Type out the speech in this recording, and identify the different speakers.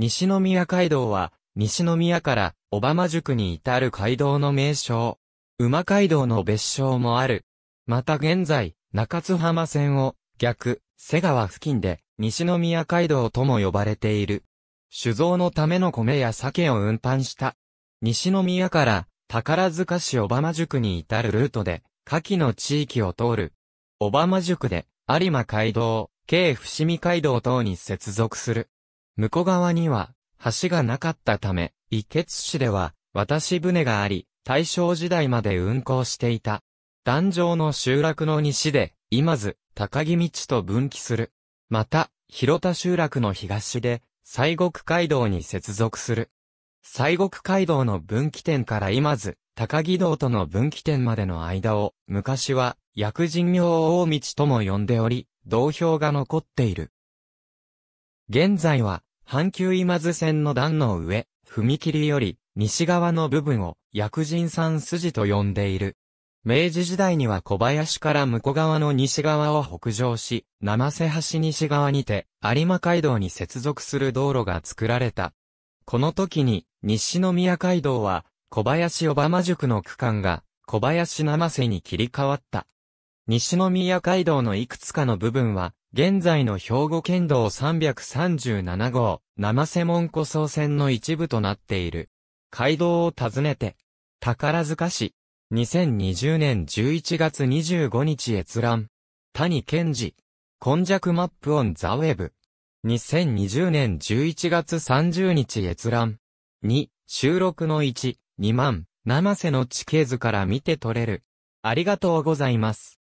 Speaker 1: 西宮街道は、西
Speaker 2: 宮から小浜宿に至る街道の名称。馬街道の別称もある。また現在、中津浜線を逆、瀬川付近で西宮街道とも呼ばれている。酒造のための米や酒を運搬した。西宮から宝塚市小浜宿に至るルートで、下記の地域を通る。小浜宿で有馬街道、京伏見街道等に接続する。向こう側には、橋がなかったため、一血市では、渡し船があり、大正時代まで運行していた。壇上の集落の西で、今津、高木道と分岐する。また、広田集落の東で、西国街道に接続する。西国街道の分岐点から今津、高木道との分岐点までの間を、昔は、薬人名大道とも呼んでおり、道標が残っている。現在は、阪急今津線の段の上、踏切より西側の部分を薬人山筋と呼んでいる。明治時代には小林から向こう側の西側を北上し、生瀬橋西側にて有馬街道に接続する道路が作られた。この時に西宮街道は小林小浜塾の区間が小林生瀬に切り替わった。西宮街道のいくつかの部分は現在の兵庫県道337号、生瀬門湖総線の一部となっている。街道を訪ねて、宝塚市、2020年11月25日閲覧。谷健二、今弱マップオンザウェブ。2020年11月30日閲覧。2、収録の1、2万、生瀬の地形図から見て取れる。
Speaker 1: ありがとうございます。